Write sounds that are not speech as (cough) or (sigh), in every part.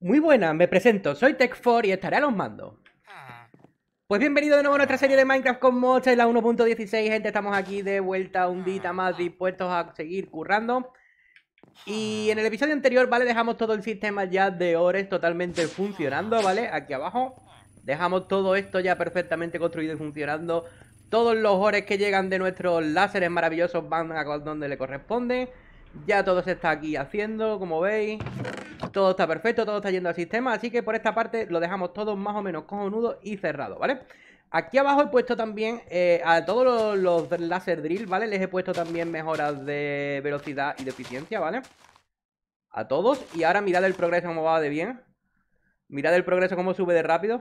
Muy buena. me presento, soy Tech4 y estaré a los mandos. Pues bienvenido de nuevo a nuestra serie de Minecraft con Mocha en la 1.16, gente, estamos aquí de vuelta un más dispuestos a seguir currando. Y en el episodio anterior, ¿vale? Dejamos todo el sistema ya de ores totalmente funcionando, ¿vale? Aquí abajo. Dejamos todo esto ya perfectamente construido y funcionando. Todos los ores que llegan de nuestros láseres maravillosos van a donde le corresponde. Ya todo se está aquí haciendo, como veis. Todo está perfecto, todo está yendo al sistema, así que por esta parte lo dejamos todo más o menos cojonudo y cerrado, ¿vale? Aquí abajo he puesto también eh, a todos los, los láser drill, ¿vale? Les he puesto también mejoras de velocidad y de eficiencia, ¿vale? A todos. Y ahora mirad el progreso como va de bien. Mirad el progreso como sube de rápido.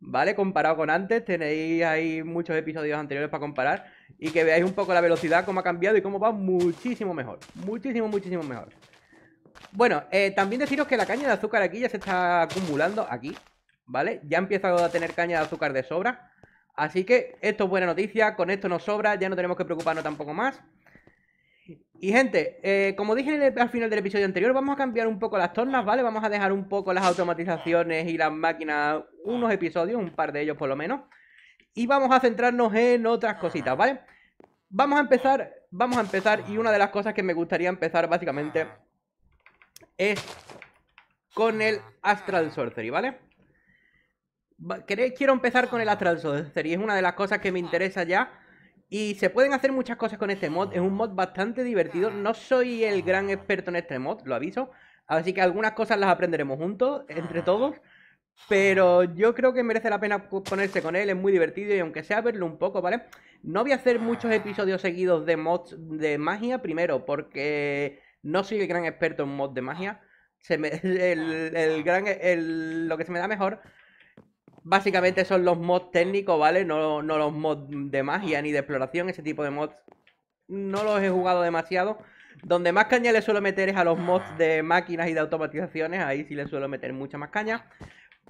¿vale? Comparado con antes, tenéis ahí muchos episodios anteriores para comparar y que veáis un poco la velocidad, cómo ha cambiado y cómo va muchísimo mejor, muchísimo, muchísimo mejor. Bueno, eh, también deciros que la caña de azúcar aquí ya se está acumulando, aquí, ¿vale? Ya ha empezado a tener caña de azúcar de sobra, así que esto es buena noticia, con esto nos sobra, ya no tenemos que preocuparnos tampoco más. Y gente, eh, como dije al final del episodio anterior, vamos a cambiar un poco las tornas, ¿vale? Vamos a dejar un poco las automatizaciones y las máquinas, unos episodios, un par de ellos por lo menos. Y vamos a centrarnos en otras cositas, ¿vale? Vamos a empezar, vamos a empezar, y una de las cosas que me gustaría empezar básicamente es con el Astral Sorcery, ¿vale? Quiero empezar con el Astral Sorcery, es una de las cosas que me interesa ya y se pueden hacer muchas cosas con este mod. Es un mod bastante divertido. No soy el gran experto en este mod, lo aviso. Así que algunas cosas las aprenderemos juntos, entre todos. Pero yo creo que merece la pena ponerse con él, es muy divertido y aunque sea verlo un poco, ¿vale? No voy a hacer muchos ah. episodios seguidos de mods de magia, primero porque no soy el gran experto en mods de magia. Se (laughs) el, ah, gran, lo que se me da mejor básicamente son los mods técnicos, ¿vale? No, los mods de magia ni de exploración, ese tipo de mods no los he jugado demasiado. Donde más caña le suelo meter es a los mods de máquinas y de automatizaciones, ahí sí le suelo meter mucha más caña.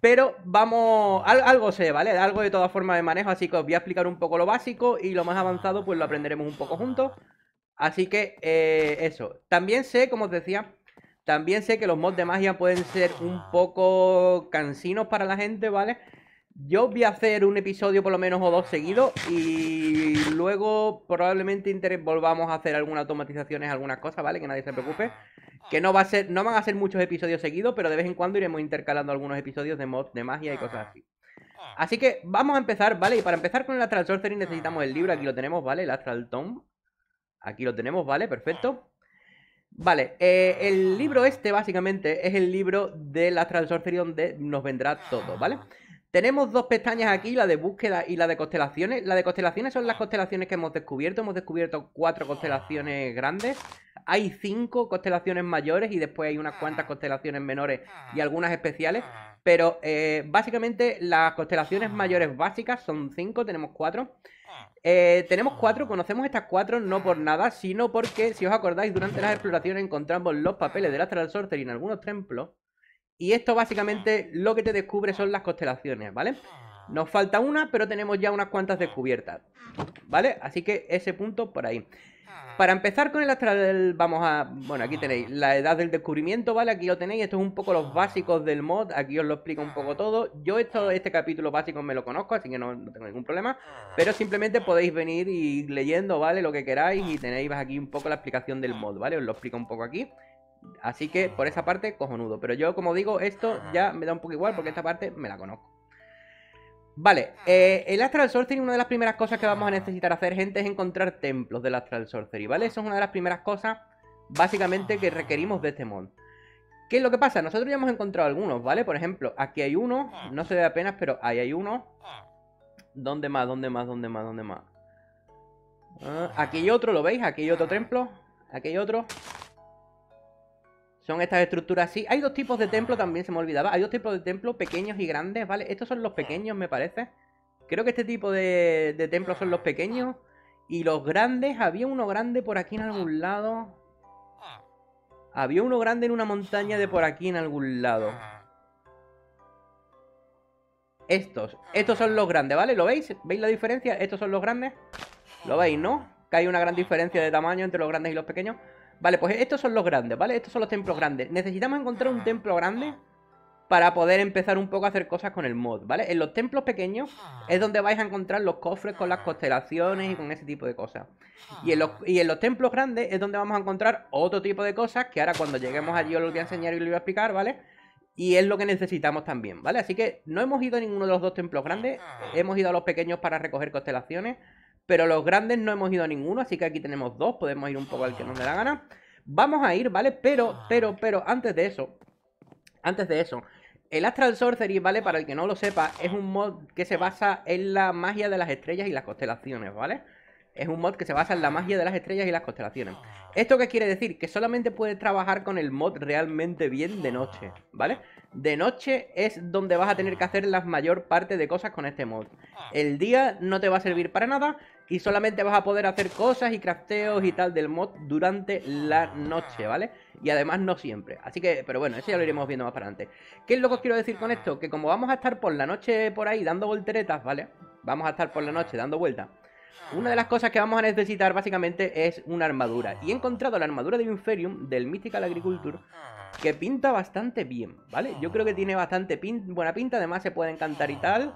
Pero vamos, algo sé, ¿vale? Algo de todas formas de manejo, así que os voy a explicar un poco lo básico y lo más avanzado pues lo aprenderemos un poco juntos. Así que eh, eso, también sé, como os decía, también sé que los mods de magia pueden ser un poco cansinos para la gente, ¿vale? Yo voy a hacer un episodio por lo menos o dos seguidos y luego probablemente volvamos a hacer algunas automatizaciones, algunas cosas, ¿vale? Que nadie se preocupe. Que no va a ser, no van a ser muchos episodios seguidos, pero de vez en cuando iremos intercalando algunos episodios de mods de magia y cosas así. Ah. Así que vamos a empezar, ¿vale? Y para empezar con la Astral Sorcery necesitamos el libro, aquí lo tenemos, ¿vale? El Astral Tome. Aquí lo tenemos, ¿vale? Perfecto. Vale, eh, el libro este básicamente es el libro del Astral Sorcery donde nos vendrá todo, ¿vale? vale tenemos dos pestañas aquí, la de búsqueda y la de constelaciones. La de constelaciones son las ah. constelaciones que hemos descubierto. Hemos descubierto cuatro ah. constelaciones grandes. Hay cinco constelaciones mayores y después hay unas ah. cuantas constelaciones menores y algunas especiales. Pero eh, básicamente las constelaciones mayores básicas son cinco, tenemos cuatro. Eh, tenemos cuatro, conocemos estas cuatro no por nada, sino porque, si os acordáis, durante las exploraciones encontramos los papeles de del Astral y en algunos templos y esto básicamente ah. lo que te descubre son las constelaciones, ¿vale? Nos falta una, pero tenemos ya unas cuantas descubiertas, ¿vale? Así que ese punto por ahí. Para empezar con el astral, vamos a... Bueno, aquí tenéis la edad del descubrimiento, ¿vale? Aquí lo tenéis, esto es un poco los básicos del mod, aquí os lo explico un poco todo. Yo esto, este capítulo básico me lo conozco, así que no, no tengo ningún problema. Pero simplemente podéis venir y leyendo, ¿vale? Lo que queráis y tenéis aquí un poco la explicación del mod, ¿vale? Os lo explico un poco aquí. Así que por esa parte, cojonudo. Pero yo, como digo, esto ya me da un poco igual porque esta parte me la conozco. Vale, eh, el Astral Sorcery, una de las primeras cosas que vamos a necesitar hacer, gente, es encontrar templos del Astral Sorcery, ¿vale? Eso es una de las primeras cosas, básicamente, que requerimos de este mod. ¿Qué es lo que pasa? Nosotros ya hemos encontrado algunos, ¿vale? Por ejemplo, aquí hay uno, no se ve apenas, pero ahí hay uno. ¿Dónde más? ¿Dónde más? ¿Dónde más? ¿Dónde más? Ah, aquí hay otro, ¿lo veis? Aquí hay otro templo. Aquí hay otro. Son estas estructuras así. Hay dos tipos de templo ah. también, se me olvidaba. Hay dos tipos de templos, pequeños y grandes, ¿vale? Estos son los ah. pequeños, me parece. Creo que este tipo de templos son los ah. pequeños. Y los grandes, había uno grande por aquí en algún lado. Había uno grande en una montaña de por aquí en algún lado. Estos, estos son los grandes, ¿vale? ¿Lo veis? ¿Veis la diferencia? Estos son los grandes. ¿Lo veis, no? Que hay una gran diferencia de tamaño entre los grandes y los pequeños. Vale, pues estos son los grandes, ¿vale? Estos son los templos grandes. Necesitamos encontrar un ah. templo grande para poder empezar un poco a hacer cosas con el mod, ¿vale? En los templos pequeños ah. es donde vais a encontrar los cofres con las constelaciones y con ese tipo de cosas. Y en los, ah. y en los templos grandes es donde vamos a encontrar otro tipo de cosas que ahora cuando lleguemos allí os lo voy a enseñar y os lo voy a explicar, ¿vale? Y es lo que necesitamos también, ¿vale? Así que no hemos ido a ninguno de los dos templos grandes, hemos ido a los pequeños para recoger constelaciones pero los grandes no hemos ido a ninguno, así que aquí tenemos dos. Podemos ir un poco al que nos dé la gana. Vamos a ir, ¿vale? Pero, ah, pero, pero, antes de eso, antes de eso, el Astral Sorcery, ¿vale? Para el que no lo sepa, es un mod que se basa en la magia de las estrellas y las constelaciones, ¿vale? Es un mod que se basa en la magia de las estrellas y las constelaciones. Ah. ¿Esto qué quiere decir? Que solamente puedes trabajar con el mod realmente bien de noche, ¿vale? De noche es donde vas a tener que hacer la mayor parte de cosas con este mod. Ah. El día no te va a servir para nada, y solamente vas a poder hacer cosas y crafteos y tal del mod durante la noche, ¿vale? Y además no siempre, así que, pero bueno, eso ya lo iremos viendo más para adelante ¿Qué es lo que os quiero decir con esto? Que como vamos a estar por la noche por ahí dando volteretas, ¿vale? Vamos a estar por la noche dando vueltas una de las cosas que vamos a necesitar básicamente es una armadura Y he encontrado la armadura de Inferium del Mystical Agriculture Que pinta bastante bien, ¿vale? Yo creo que tiene bastante buena pinta, además se puede encantar y tal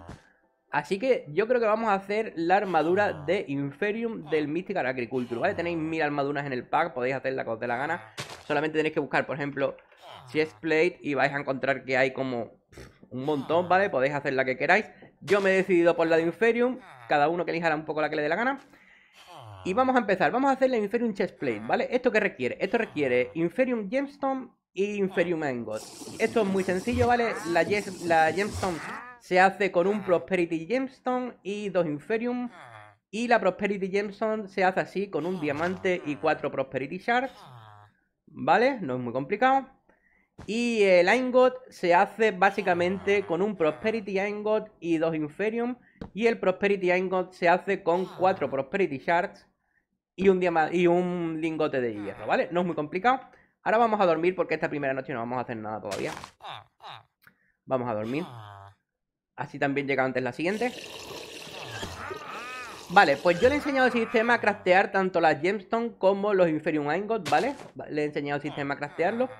Así que yo creo que vamos a hacer la armadura ah. de Inferium del Mystical Agriculture, ¿vale? Tenéis ah. mil armaduras en el pack, podéis la que os dé la gana. Solamente tenéis que buscar, por ejemplo, Chestplate y vais a encontrar que hay como un montón, ¿vale? Ah. Podéis hacer la que queráis. Yo me he decidido por la de Inferium, cada uno que elijará un poco la que le dé la gana. Y vamos a empezar, vamos a hacer la Inferium Chestplate, ¿vale? ¿Esto qué requiere? Esto requiere Inferium Gemstone y Inferium Angot. Esto es muy sencillo, ¿vale? La, la Gemstone se hace con un Prosperity Gemstone y dos Inferium. Ah. Y la Prosperity Gemstone se hace así con un diamante y ah. cuatro Prosperity Shards. Ah. ¿Vale? No es muy complicado. Y el Ingot se hace básicamente con un Prosperity Ingot y dos Inferium. Y el Prosperity Ingot se hace con cuatro Prosperity Shards y un, y un lingote de hierro, ¿vale? No es muy complicado. Ahora vamos a dormir porque esta primera noche no vamos a hacer nada todavía. Vamos a dormir. Así también llega antes la siguiente. Vale, pues yo le he enseñado el sistema a craftear tanto las gemstones como los Inferium Ingot, ¿vale? Le he enseñado el sistema a craftearlo.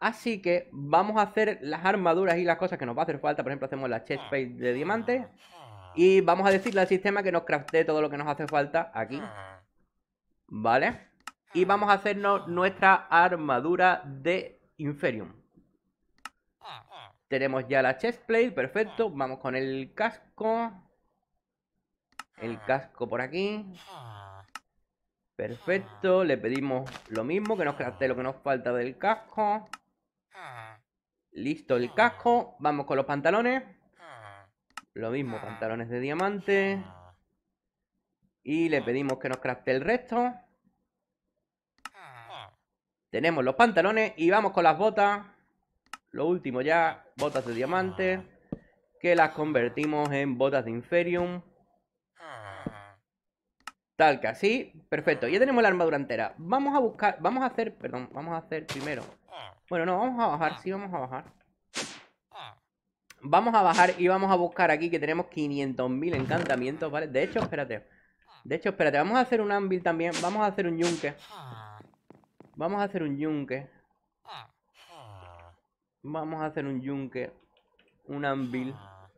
Así que vamos a hacer las armaduras y las cosas que nos va a hacer falta. Por ejemplo, hacemos la chest de diamante. Y vamos a decirle al sistema que nos craftee todo lo que nos hace falta aquí. ¿Vale? Y vamos a hacernos nuestra armadura de Inferium. Tenemos ya la chestplate, perfecto. Ah. Vamos con el casco. El ah. casco por aquí. Ah. Perfecto, le pedimos lo mismo, que nos crafte lo que nos falta del casco. Listo el casco, vamos con los pantalones. Lo mismo, pantalones de diamante. Y le pedimos que nos crafte el resto. Tenemos los pantalones y vamos con las botas. Lo último ya, botas de diamante, que las convertimos en botas de inferium. Tal que así, perfecto. Ya tenemos la armadura entera. Vamos a buscar, vamos a hacer, perdón, vamos a hacer primero. Bueno, no, vamos a bajar, sí, vamos a bajar. Vamos a bajar y vamos a buscar aquí que tenemos 500.000 encantamientos, ¿vale? De hecho, espérate. De hecho, espérate, vamos a hacer un anvil también. Vamos a hacer un yunque. Vamos a hacer un yunque. Vamos a hacer un yunque. Un anvil. Ah.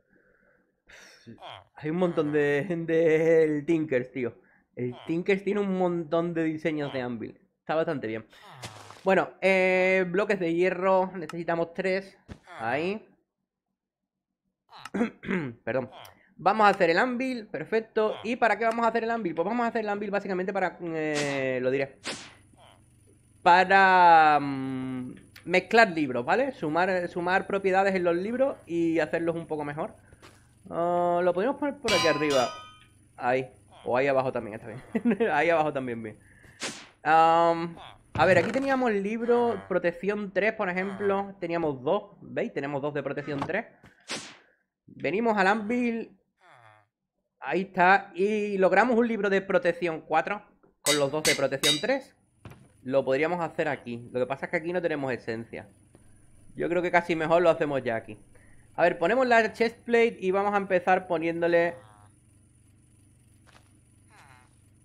hay un montón de, ah. Tinkers, tío. El ah. Tinkers tiene un montón de diseños de anvil. Está bastante bien. Bueno, eh, bloques de hierro. Necesitamos tres. Ahí. (clears throat) Perdón. Vamos a hacer el anvil, perfecto. ¿Y para qué vamos a hacer el anvil? Pues vamos a hacer el anvil básicamente para... Eh, lo diré. Para... Mm, mezclar libros, ¿vale? Sumar, sumar propiedades en los libros y hacerlos un poco mejor. Ah, lo podemos poner por aquí arriba. Ahí. O ahí abajo también, está bien. (laughs) ahí abajo también bien. a ver, aquí teníamos el libro protección 3, por ejemplo. Teníamos dos, ¿veis? Tenemos dos de protección 3. Venimos al Anvil. Ahí está. Y logramos un libro de protección 4 con los dos de protección 3. Lo podríamos hacer aquí. Lo que pasa es que aquí no tenemos esencia. Yo creo que casi mejor lo hacemos ya aquí. A ver, ponemos la chestplate y vamos a empezar poniéndole...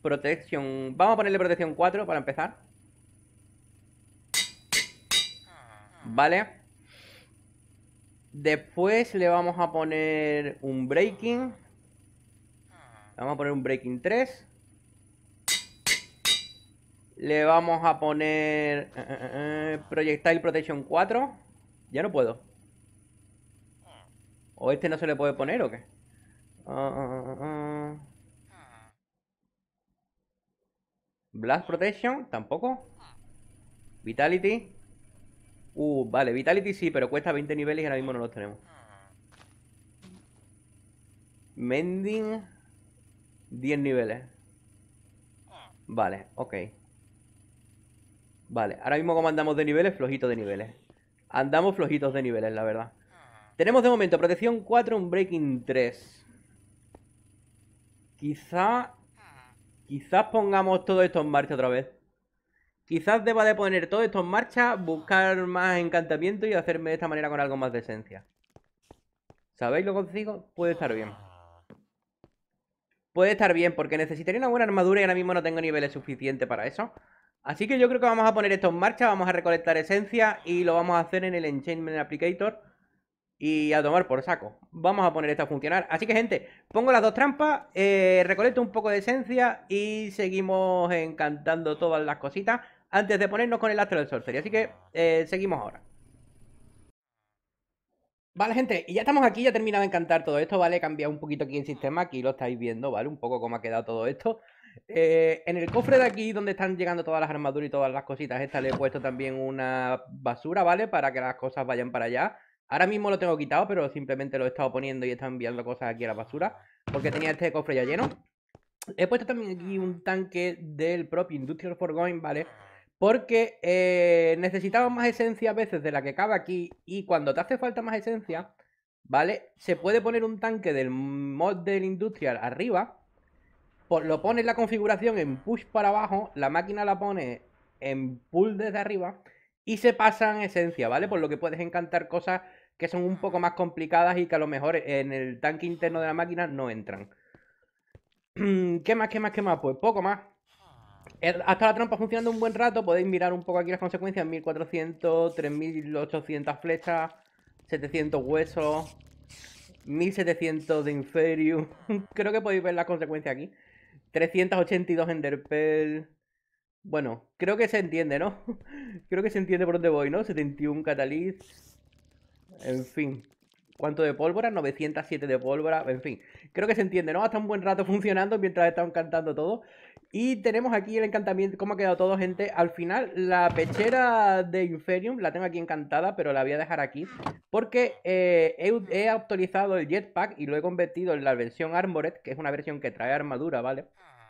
Protección... Vamos a ponerle protección 4 para empezar. Vale. Después le vamos a poner un breaking. Vamos a poner un breaking 3. Le vamos a poner eh, eh, eh, eh Projectile Protection 4. Ya no puedo. ¿O este no se le puede poner o qué? Ah, ah, ah, Blast Protection, tampoco. Vitality. Uh, vale, Vitality sí, pero cuesta 20 niveles y ahora mismo no los tenemos. Mending. 10 niveles. Vale, ok. Vale, ahora mismo como andamos de niveles, flojitos de niveles. Andamos flojitos de niveles, la verdad. Tenemos de momento protección 4, un breaking 3. Quizá... Quizás pongamos todo esto en marcha otra vez. Quizás deba de poner todo esto en marcha, buscar más encantamiento y hacerme de esta manera con algo más de esencia. ¿Sabéis lo consigo? Puede estar bien. Puede estar bien, porque necesitaría una buena armadura y ahora mismo no tengo niveles suficientes para eso. Así que yo creo que vamos a poner esto en marcha, vamos a recolectar esencia y lo vamos a hacer en el Enchantment Applicator y a tomar por saco. Vamos a poner esto a funcionar. Así que gente, pongo las dos trampas, eh, recolecto un poco de esencia y seguimos encantando todas las cositas antes de ponernos con el astro del sorcery. Así que eh, seguimos ahora. Vale, gente, y ya estamos aquí, ya terminado de encantar todo esto, ¿vale? He cambiado un poquito aquí el sistema, aquí lo estáis viendo, ¿vale? Un poco cómo ha quedado todo esto. Eh, en el cofre de aquí, donde están llegando todas las armaduras y todas las cositas, esta le he puesto también una basura, ¿vale? Para que las cosas vayan para allá. Ahora mismo lo tengo quitado, pero simplemente lo he estado poniendo y he estado enviando cosas aquí a la basura. Porque tenía este cofre ya lleno. He puesto también aquí un tanque del propio Industrial Forgoing, ¿vale? Porque eh, necesitaba necesitamos más esencia a veces de la que cabe aquí. Y cuando te hace falta más esencia, ¿vale? Se puede poner un tanque del mod del Industrial arriba lo pones la configuración en push para abajo, la máquina la pone en pull desde arriba y se pasa en esencia, ¿vale? Por lo que puedes encantar cosas que son un poco más complicadas y que a lo mejor en el tanque interno de la máquina no entran. (clears throat) ¿Qué más, qué más, qué más? Pues poco más. Eh, hasta la trampa funcionando un buen rato, podéis mirar un poco aquí las consecuencias, 1400, 3800 flechas, 700 huesos, 1700 de inferior (laughs) Creo que podéis ver las consecuencias aquí. 382 Enderpearl. Bueno, creo que se entiende, ¿no? (laughs) creo que se entiende por dónde voy, ¿no? 71 Cataliz. En fin. ¿Cuánto de pólvora? 907 de pólvora, en fin. Creo que se entiende, ¿no? Hasta un buen rato (laughs) funcionando mientras estado encantando todo. Y tenemos aquí el encantamiento, cómo ha quedado todo, gente. Al final, la pechera de Inferium la tengo aquí encantada, pero la voy a dejar aquí. Porque eh, he, actualizado el jetpack y lo he convertido en la versión Armored, que es una versión que trae armadura, ¿vale?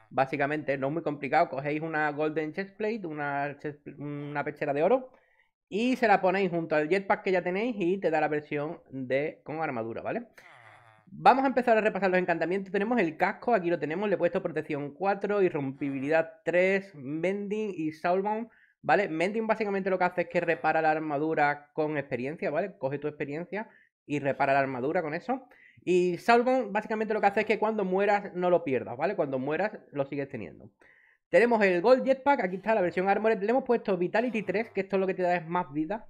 Básicamente, no es muy complicado. Cogéis una Golden Chestplate, una, una pechera de oro y se la ponéis junto al jetpack que ya tenéis y te da la versión de con armadura, ¿vale? Vamos a empezar a repasar los encantamientos. Tenemos el casco, aquí lo tenemos, le he puesto protección 4, irrompibilidad 3, mending y soulbound, ¿vale? Mending básicamente lo que hace es que repara la armadura con experiencia, ¿vale? Coge tu experiencia y repara la armadura con eso. Y soulbound básicamente lo que hace es que cuando mueras no lo pierdas, ¿vale? Cuando mueras lo sigues teniendo. Tenemos el Gold Jetpack, aquí está la versión Armored. Le hemos puesto Vitality 3, que esto es lo que te da más vida.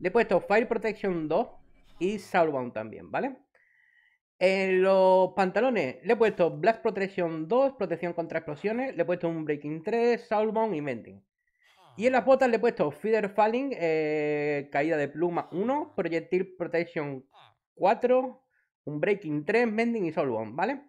Le he puesto Fire Protection 2 y Soulbound también, ¿vale? En los pantalones le he puesto Blast Protection 2, protección contra explosiones. Le he puesto un Breaking 3, Soulbound y Mending. Y en las botas le he puesto Feather Falling, eh, caída de pluma 1, Projectile Protection 4, un Breaking 3, Mending y Soulbound, ¿vale?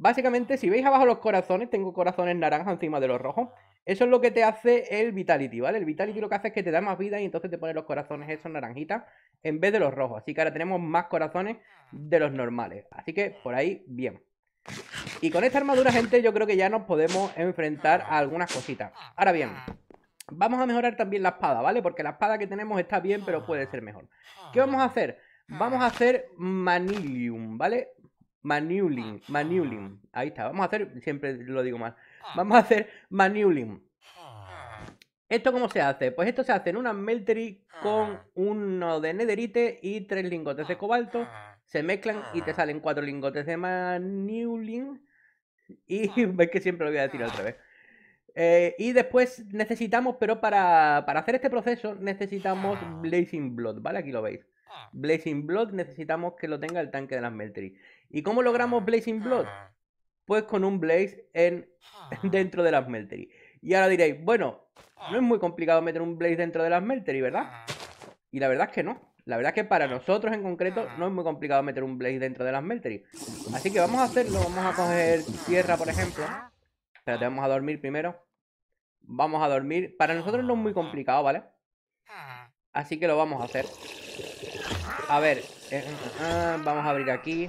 Básicamente, si veis abajo los corazones, tengo corazones naranja encima de los rojos. Eso es lo que te hace el Vitality, ¿vale? El Vitality lo que hace es que te da más vida y entonces te pone los corazones esos naranjitas en vez de los rojos. Así que ahora tenemos más corazones de los normales. Así que por ahí, bien. Y con esta armadura, gente, yo creo que ya nos podemos enfrentar a algunas cositas. Ahora bien, vamos a mejorar también la espada, ¿vale? Porque la espada que tenemos está bien, pero puede ser mejor. ¿Qué vamos a hacer? Vamos a hacer Manilium, ¿vale? Manulin, ah. Manulin. Ahí está. Vamos a hacer, siempre lo digo mal. Ah. Vamos a hacer manueling. Ah. ¿Esto cómo se hace? Pues esto se hace en una meltery con uno de nederite y tres lingotes de cobalto. Se mezclan y te salen cuatro lingotes de Manulin. Y (laughs) ves que siempre lo voy a decir al revés eh, y después necesitamos, pero para, para hacer este proceso necesitamos Blazing Blood, ¿vale? Aquí lo veis. Blazing Blood necesitamos que lo tenga el tanque de las Meltery. ¿Y cómo logramos Blazing Blood? Ah. Pues con un Blaze en, (laughs) ah. dentro de las Smeltery. Y ahora diréis, bueno, no es ah. muy complicado meter un Blaze dentro de las Smeltery, ¿verdad? Y la verdad es que no. La verdad es que para nosotros en concreto no es muy complicado meter un Blaze dentro de las Smeltery. Así que vamos a hacerlo. Vamos a coger tierra, por ejemplo. Pero vamos a dormir primero. Vamos a dormir. Para nosotros no es muy complicado, ¿vale? Así que lo vamos a hacer. A ver. Eh, vamos a abrir aquí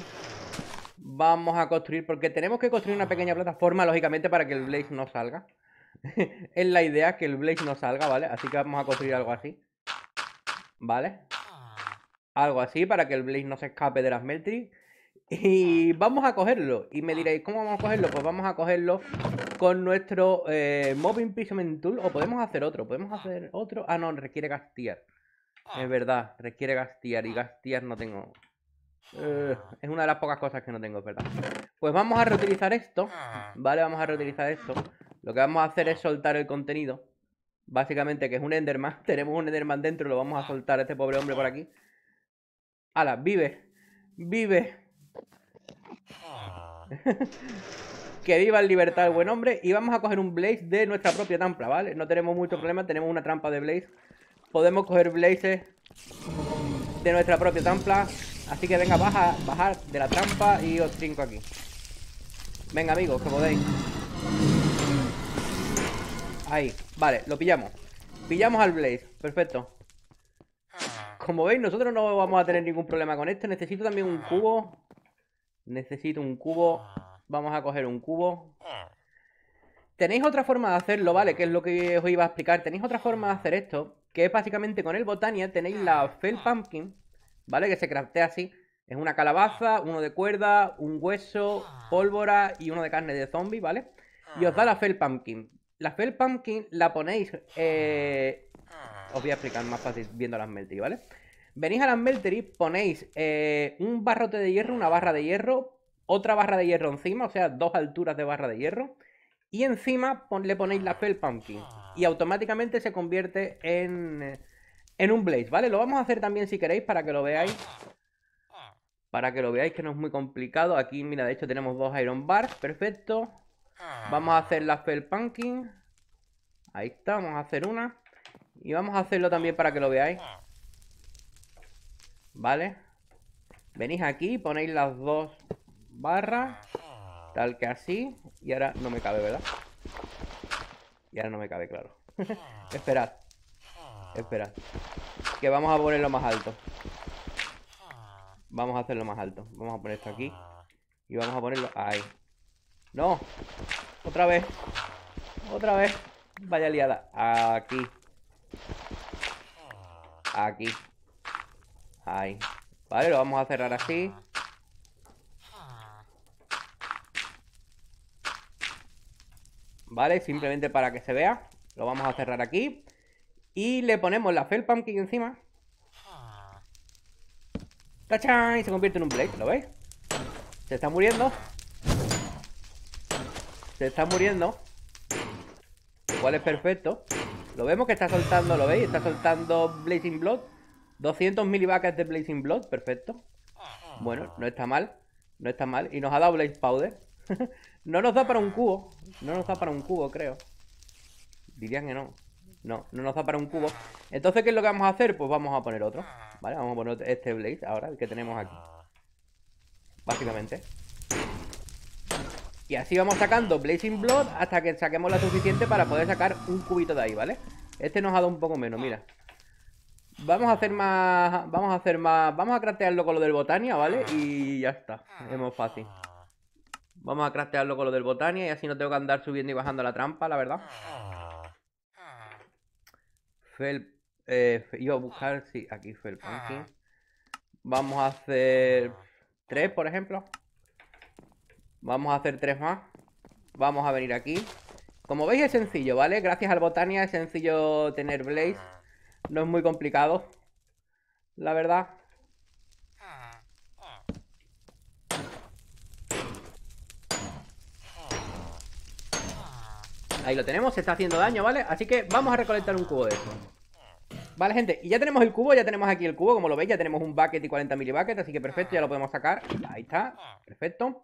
vamos a construir, porque tenemos que construir una pequeña ah. plataforma, lógicamente, para que el Blaze no salga. (laughs) es la idea que el Blaze no salga, ¿vale? Así que vamos a construir algo así. ¿Vale? Ah. Algo así para que el Blaze no se escape de las Meltry. Y ah. vamos a cogerlo. Y me diréis, ¿cómo vamos a cogerlo? Pues vamos a cogerlo con nuestro eh, Mobbing Tool. O podemos hacer otro. Podemos hacer otro. Ah, no, requiere gastear. Es verdad, requiere gastear. Y gastear no tengo. Eh, es una de las pocas cosas que no tengo, ¿verdad? Pues vamos a reutilizar esto, ¿vale? Vamos a reutilizar esto. Lo que vamos a hacer es soltar el contenido. Básicamente, que es un Enderman. (laughs) Tenemos un Enderman dentro, lo vamos a soltar a este pobre hombre por aquí. ¡Hala! ¡Vive! ¡Vive! (laughs) que viva el libertad buen hombre. Y vamos a coger un Blaze de nuestra propia trampa, ¿vale? No tenemos mucho problema, tenemos una trampa de Blaze. Podemos coger Blazes de nuestra propia trampa Así que venga, bajad bajar de la trampa y os trinco aquí. Venga, amigos, que podéis. Ahí, vale, lo pillamos. Pillamos al Blaze, perfecto. Como veis, nosotros no vamos a tener ningún problema con esto. Necesito también un cubo. Necesito un cubo. Vamos a coger un cubo. Tenéis otra forma de hacerlo, ¿vale? Que es lo que os iba a explicar. Tenéis otra forma de hacer esto, que es básicamente con el Botania tenéis la Fell Pumpkin, ¿vale? Que se craftea así. Es una calabaza, ah. uno de cuerda, un hueso, ah. pólvora y uno de carne de zombie, ¿vale? Y os da la ah. fell Pumpkin. La fell Pumpkin la ponéis... Eh, os voy a explicar más fácil viendo las Meltery, ¿vale? Venís a las Meltery, ponéis eh, un barrote de hierro, una barra de hierro, otra barra de hierro encima, o sea, dos alturas de barra de hierro. Y encima le ponéis la fell Pumpkin. Y automáticamente se convierte en eh, en un Blaze, ¿vale? Lo vamos a hacer también si queréis para que lo veáis. Para que lo veáis que no es muy complicado. Aquí, mira, de hecho tenemos dos Iron Bars, perfecto. Vamos a hacer la Fell punking Ahí está, vamos a hacer una. Y vamos a hacerlo también para que lo veáis. ¿Vale? Venís aquí, ponéis las dos barras. Tal que así. Y ahora no me cabe, ¿verdad? Y ahora no me cabe, claro. (laughs) Esperad. Espera. Que vamos a ponerlo más alto. Vamos a hacerlo más alto. Vamos a poner esto aquí. Y vamos a ponerlo ahí. ¡No! ¡Otra vez! ¡Otra vez! Vaya liada. Aquí. Aquí. Ahí. Vale, lo vamos a cerrar así. Vale, simplemente para que se vea. Lo vamos a cerrar aquí. Y le ponemos la Fel Pumpkin encima. ¡Tachán! Y se convierte en un Blade, ¿lo veis? Se está muriendo. Se está muriendo. cuál es perfecto. Lo vemos que está soltando, ¿lo veis? Está soltando Blazing Blood. 200 milibacas de Blazing Blood, perfecto. Bueno, no está mal. No está mal. Y nos ha dado Blaze Powder. (laughs) no nos da para un cubo. No nos da para un cubo, creo. Dirían que no. No, no nos da para un cubo. Entonces, ¿qué es lo que vamos a hacer? Pues vamos a poner otro. ¿Vale? Vamos a poner este Blaze ahora, el que tenemos aquí. Básicamente. Y así vamos sacando Blazing Blood hasta que saquemos la suficiente para poder sacar un cubito de ahí, ¿vale? Este nos ha dado un poco menos, mira. Vamos a hacer más... Vamos a hacer más... Vamos a craftearlo con lo del Botania, ¿vale? Y ya está. Es muy fácil. Vamos a craftearlo con lo del Botania y así no tengo que andar subiendo y bajando la trampa, la verdad. Felp. Eh, buscar, sí, aquí ah. Vamos a hacer tres, por ejemplo. Vamos a hacer tres más. Vamos a venir aquí. Como veis es sencillo, ¿vale? Gracias al Botania es sencillo tener Blaze. Ah. No es muy complicado, la verdad. Ahí lo tenemos, se está haciendo daño, ¿vale? Así que vamos a recolectar un cubo de eso Vale, gente, y ya tenemos el cubo, ya tenemos aquí el cubo Como lo veis, ya tenemos un bucket y 40 milibuckets Así que perfecto, ya lo podemos sacar Ahí está, perfecto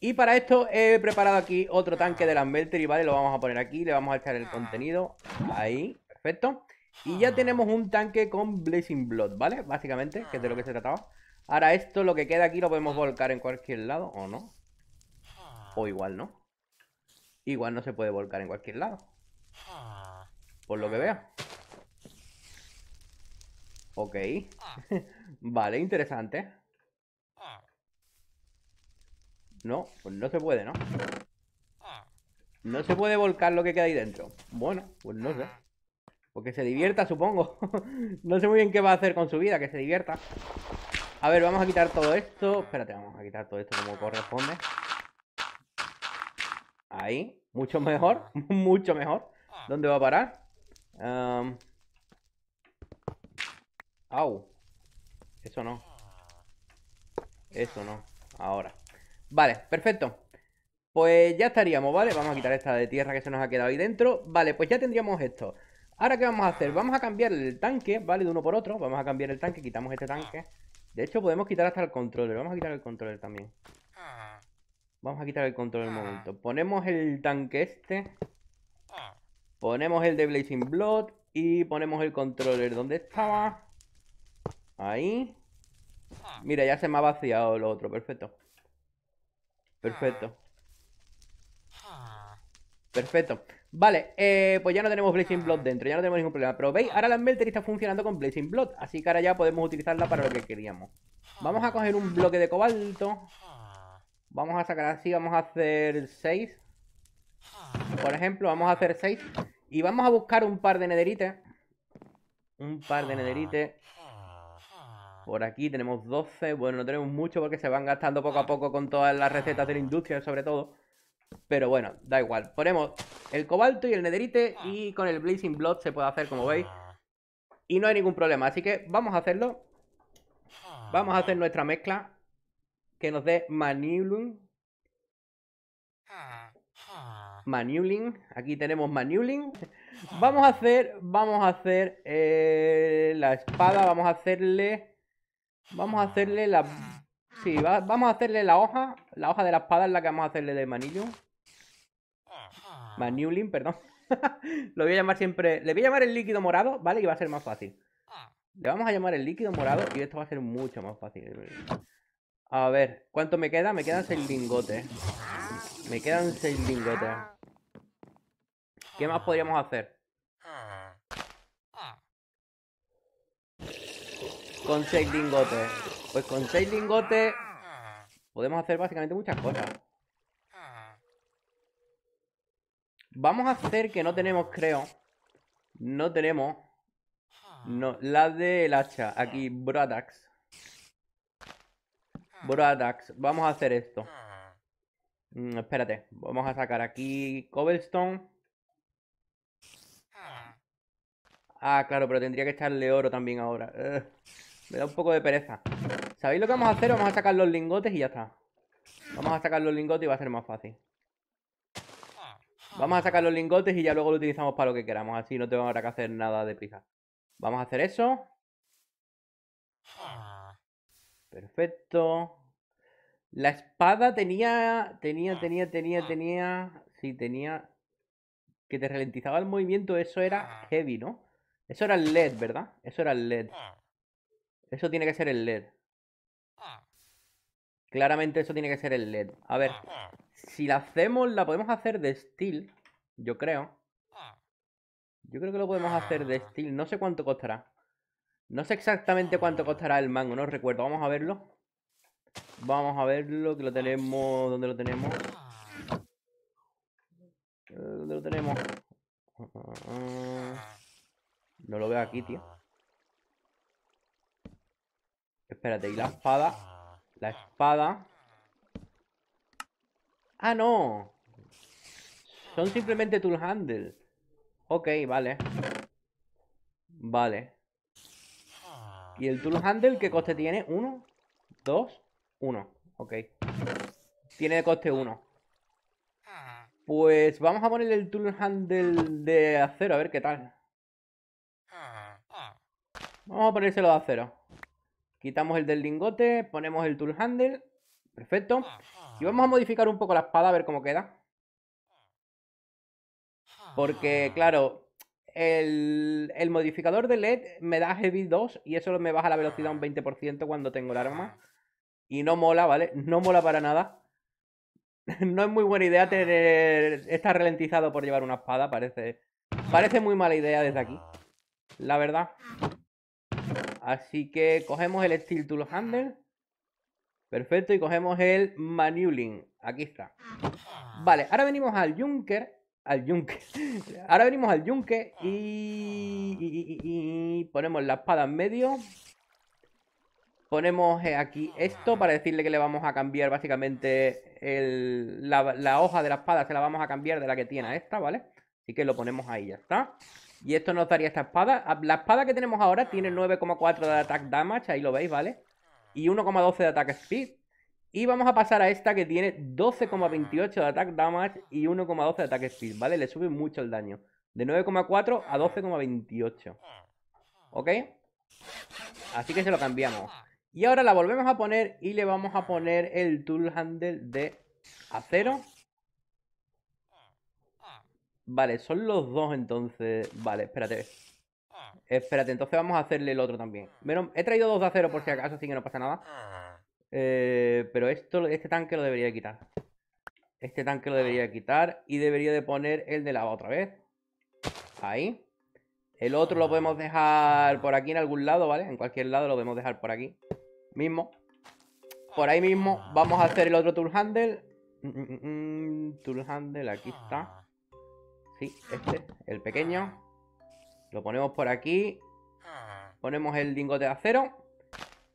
Y para esto he preparado aquí otro tanque de la y ¿vale? Lo vamos a poner aquí, le vamos a echar el contenido Ahí, perfecto Y ya tenemos un tanque con blessing Blood, ¿vale? Básicamente, que es de lo que se trataba Ahora esto, lo que queda aquí, lo podemos volcar en cualquier lado, ¿o no? O igual, ¿no? Igual no se puede volcar en cualquier lado. Ah. Por lo que veo. Ok. (laughs) vale, interesante. Ah. No, pues no se puede, ¿no? Ah. No se puede volcar lo que queda ahí dentro. Bueno, pues no sé. Porque se divierta, supongo. (laughs) no sé muy bien qué va a hacer con su vida, que se divierta. A ver, vamos a quitar todo esto. Espérate, vamos a quitar todo esto como corresponde. Ahí, mucho mejor, (laughs) mucho mejor. Ah. ¿Dónde va a parar? Au. Eso no. Eso no. Ahora. Vale, perfecto. Pues ya estaríamos, ¿vale? Vamos a quitar esta de tierra que se nos ha quedado ahí dentro. Vale, pues ya tendríamos esto. Ahora, ¿qué vamos a hacer? Vamos a cambiar el tanque, ¿vale? De uno por otro. Vamos a cambiar el tanque, quitamos este tanque. De hecho, podemos quitar hasta el controller. Vamos a quitar el controller también. Ah. Vamos a quitar el control del ah. momento. Ponemos el tanque este. Ah. Ponemos el de Blazing Blood. Y ponemos el controller donde estaba. Ahí. Ah. Mira, ya se me ha vaciado lo otro. Perfecto. Perfecto. Perfecto. Vale, eh, pues ya no tenemos Blazing Blood dentro, ya no tenemos ningún problema. Pero veis, ahora la Melter está funcionando con Blazing Blood, así que ahora ya podemos utilizarla para lo que queríamos. Vamos a coger un bloque de cobalto. Vamos a sacar así, vamos a hacer 6. Por ejemplo, vamos a hacer 6. Y vamos a buscar un par de nederites. Un par de nederites. Por aquí tenemos 12. Bueno, no tenemos mucho porque se van gastando poco a poco con todas las recetas de la industria, sobre todo. Pero bueno, da igual. Ponemos el cobalto y el nederite y con el Blazing Blood se puede hacer, como veis. Y no hay ningún problema. Así que vamos a hacerlo. Vamos a hacer nuestra mezcla que nos dé Manuling. Ah, ah. Manuling. Aquí tenemos Manuling. Ah. Vamos a hacer, vamos a hacer eh, la espada, vamos a hacerle, vamos a hacerle la, sí, vamos a hacerle la hoja, la hoja de la espada es la que vamos a hacerle de Manuling. Manuling, perdón. (laughs) Lo voy a llamar siempre, le voy a llamar el líquido morado, ¿vale? Y va a ser más fácil. Le vamos a llamar el líquido morado y esto va a ser mucho más fácil. A ver, ¿cuánto me queda? Me quedan seis lingotes. Me quedan seis lingotes. ¿Qué más podríamos hacer? Con seis lingotes. Pues con seis lingotes podemos hacer básicamente muchas cosas. Vamos a hacer que no tenemos, creo. No tenemos. No, la del hacha. Aquí, Bratax. Bradax, vamos a hacer esto. Ah. Mm, espérate, vamos a sacar aquí cobblestone. Ah. ah, claro, pero tendría que echarle oro también ahora. me da un poco de pereza. ¿Sabéis lo que vamos a hacer? Vamos a sacar los lingotes y ya está. Vamos a sacar los lingotes y va a ser más fácil. Vamos a sacar los lingotes y ya luego lo utilizamos para lo que queramos. Así no tengo ahora que hacer nada de pija. Vamos a hacer eso. Perfecto. La espada tenía, tenía, ah, tenía, tenía, ah. tenía, sí, tenía, que te ralentizaba el movimiento, eso era ah. heavy, ¿no? Eso era el LED, ¿verdad? Eso era el LED. Eso tiene que ser el LED. Claramente eso tiene que ser el LED. A ver, si la hacemos, la podemos hacer de steel, yo creo. Yo creo que lo podemos hacer de steel, no sé cuánto costará. No sé exactamente cuánto costará el mango, no recuerdo. Vamos a verlo. Vamos a verlo, que lo tenemos... ¿Dónde lo tenemos? Eh, ¿Dónde lo tenemos? Ah, no lo veo aquí, tío. Espérate, ¿y la espada? La espada... ¡Ah, no! Son simplemente tool handle. Ok, vale. Vale. Y el tool handle, ¿qué coste tiene? ¿Uno? ¿Dos? Uno. Ok. Tiene de coste uno. Pues vamos a ponerle el tool handle de acero, a ver qué tal. Vamos a ponérselo de acero. Quitamos el del lingote, ponemos el tool handle. Perfecto. Y vamos a modificar un poco la espada a ver cómo queda. Porque, claro, el, modificador de LED me da Heavy 2 y eso me baja la velocidad un 20% cuando tengo el arma. Ah. Y no mola, ¿vale? No mola para nada. (laughs) no es muy buena idea tener. estar ralentizado por llevar una espada, parece. Parece muy mala idea desde aquí. La verdad. Así que cogemos el Steel Tool Handle. Perfecto, y cogemos el Manuling. Aquí está. Vale, ahora venimos al Junker al yunque. (laughs) Ahora venimos al yunque y, ponemos la espada en medio. Ponemos eh, aquí esto para decirle que le vamos a cambiar básicamente la, la, hoja de la espada, se la vamos a cambiar de la que tiene a esta, ¿vale? Así que lo ponemos ahí, ya está. Y esto nos daría esta espada. Ah, la espada que tenemos ahora tiene 9,4 de attack damage, ahí lo veis, ¿vale? Y 1,12 de attack speed. Y vamos a pasar a esta que tiene 12,28 de attack damage y 1,12 de attack speed, ¿vale? Le sube mucho el daño. De 9,4 a 12,28. ¿Ok? Así que se lo cambiamos. Y ahora la volvemos a poner y le vamos a poner el tool handle de acero. Vale, son los dos entonces. Vale, espérate. Espérate, entonces vamos a hacerle el otro también. Bueno, he traído dos de acero por si acaso, así que no pasa nada. Eh, pero esto, este tanque lo debería quitar. Este tanque lo debería quitar y debería de poner el de lava otra vez. Ahí. El otro lo podemos dejar por aquí en algún lado, ¿vale? En cualquier lado lo podemos dejar por aquí. Mismo. Por ahí mismo vamos a hacer el otro tool handle. Mm, mm, mm, tool handle, aquí está. Sí, este, el pequeño. Lo ponemos por aquí. Ponemos el lingote de acero.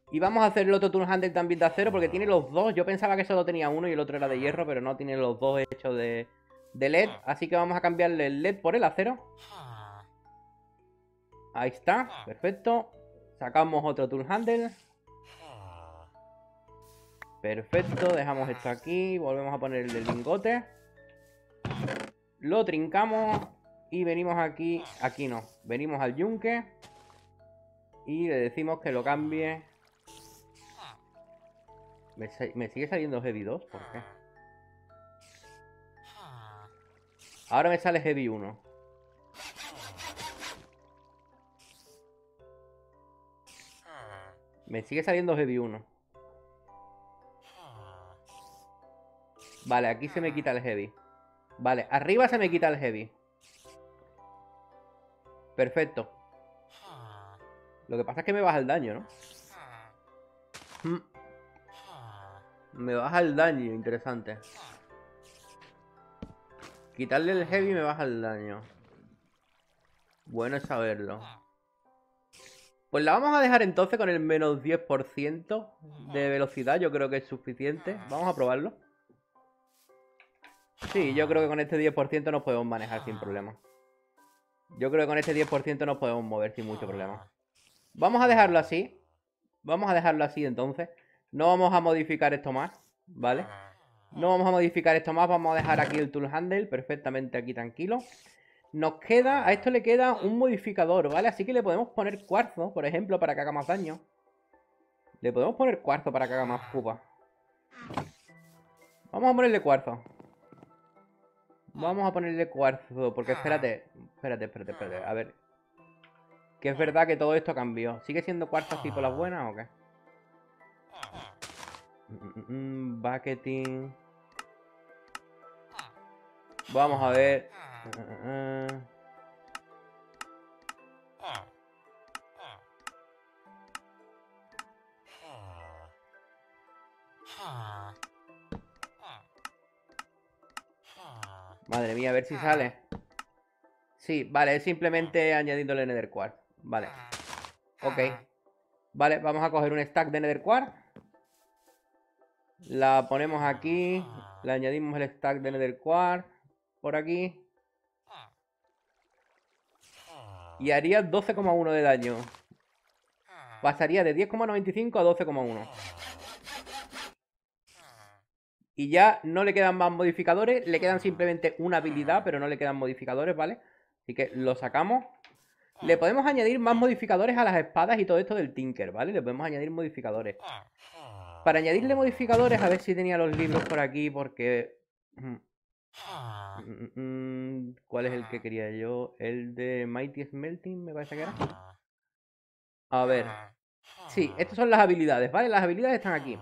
Y vamos a hacer el otro Turn Handle también de acero porque tiene los dos. Yo pensaba que solo tenía uno y el otro era de hierro, pero no, tiene los dos hechos de, LED. Ah. Así que vamos a cambiarle el LED por el acero. Ah. Ahí está, ah. perfecto. Sacamos otro tool Handle. Perfecto, dejamos esto aquí. Volvemos a poner el lingote. Lo trincamos y venimos aquí. Aquí no. Venimos al yunque. Y le decimos que lo cambie ¿Me, sigue saliendo Heavy 2? ¿Por qué? Ahora me sale Heavy 1. Me sigue saliendo Heavy 1. Vale, aquí se me quita el Heavy. Vale, arriba se me quita el Heavy. Perfecto. Lo que pasa es que me baja el daño, ¿no? Hmm. Me baja el daño, interesante. Quitarle el heavy me baja el daño. Bueno es saberlo. Pues la vamos a dejar entonces con el menos 10% de velocidad. Yo creo que es suficiente. Vamos a probarlo. Sí, yo creo que con este 10% nos podemos manejar sin problema. Yo creo que con este 10% nos podemos mover sin mucho problema. Vamos a dejarlo así. Vamos a dejarlo así entonces. No vamos a modificar esto más, ¿vale? Ah. No vamos a modificar esto más, vamos a dejar aquí el tool handle perfectamente aquí tranquilo. Nos queda, a esto le queda un modificador, ¿vale? Así que le podemos poner cuarzo, por ejemplo, para que haga más daño. Le podemos poner cuarzo para que haga más cuba Vamos a ponerle cuarzo. Vamos a ponerle cuarzo, porque ah. espérate, espérate, espérate, espérate, ah. a ver. Que es verdad que todo esto cambió. ¿Sigue siendo cuarzo así por las buenas o qué? Bucketing. Mm, mm, mm, vamos a ver. Madre mía, a ver si sale. Sí, vale, es simplemente añadiéndole Nether Quartz. Vale. Ok. Vale, vamos a coger un stack de Nether la ponemos aquí. Le añadimos el stack de Netherquark por aquí. Y haría 12,1 de daño. Pasaría de 10,95 a 12,1. Y ya no le quedan más modificadores. Le quedan simplemente una habilidad, pero no le quedan modificadores, ¿vale? Así que lo sacamos. Le podemos añadir más modificadores a las espadas y todo esto del Tinker, ¿vale? Le podemos añadir modificadores. Para añadirle mm. modificadores, a ver si tenía los libros por aquí, porque... Mm, ah. mm, ¿Cuál es el que ah. quería yo? El de Mighty Smelting, me parece que era. Ah. A ver. Sí, estas son las habilidades, ¿vale? Las habilidades están aquí.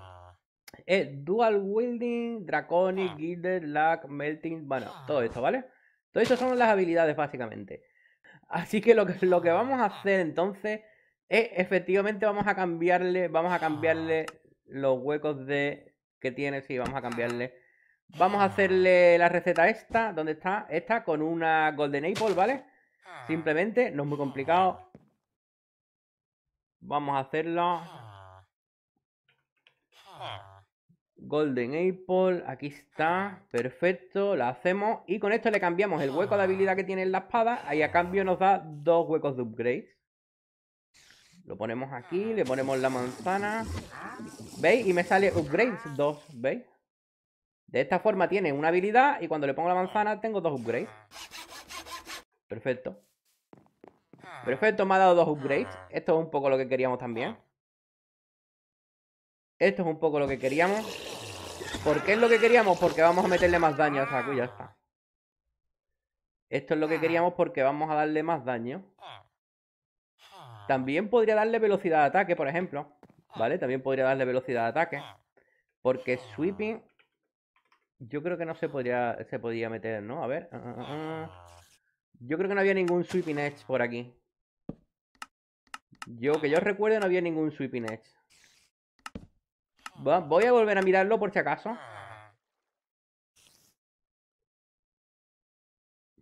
Eh, dual Wielding, Draconic, Gilded, Lack, Melting, bueno, todo esto, ¿vale? Todo esto son las habilidades, básicamente. Así que lo que, lo que vamos a hacer entonces es, efectivamente, vamos a cambiarle, vamos a cambiarle los huecos de que tiene. Sí, vamos a cambiarle. Vamos a ah. hacerle la receta esta, ¿Dónde está, esta, con una Golden Apple, ¿vale? Ah. Simplemente, no es muy complicado. Ah. Vamos a hacerlo Golden Apple, aquí está, perfecto, la hacemos. Y con esto le cambiamos el hueco de habilidad que tiene en la espada ahí a cambio nos da dos huecos de upgrade. Lo ponemos aquí, ah. le ponemos la manzana. ¿Veis? Y me sale upgrades 2, ¿veis? De esta forma tiene una habilidad y cuando le pongo la manzana tengo dos upgrades. Perfecto. Perfecto, me ha dado dos upgrades. Esto es un poco lo que queríamos también. Esto es un poco lo que queríamos. ¿Por qué es lo que queríamos? Porque vamos a meterle más daño a saco ya está. Esto es lo que queríamos porque vamos a darle más daño. También podría darle velocidad de ataque, por ejemplo. ¿Vale? También podría darle velocidad de ataque. Porque sweeping... Yo creo que no se podría, se podía meter, ¿no? A ver. Ah, ah, ah, yo creo que no había ningún sweeping edge por aquí. Yo, que yo recuerdo, no había ningún sweeping edge. voy a volver a mirarlo por si acaso.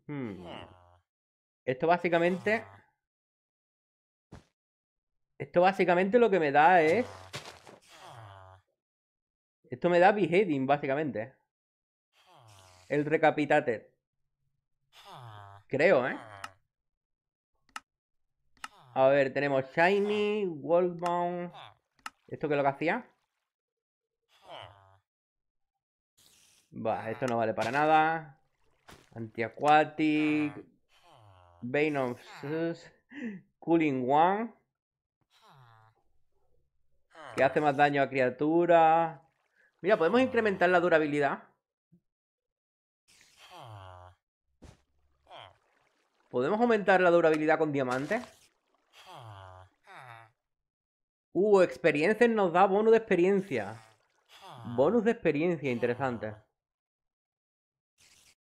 Hmm. Esto básicamente esto básicamente lo que me da es... Esto me da beheading, básicamente. El recapitated. Creo, ¿eh? A ver, tenemos Shiny, Wallbound... ¿Esto qué es lo que hacía? va esto no vale para nada. Antiaquatic... of Cooling One... Que hace más daño a criaturas. Mira, podemos incrementar la durabilidad. ¿Podemos aumentar la durabilidad con diamantes? Uh, experiencias nos da bonus de experiencia. Bonus de experiencia, interesante.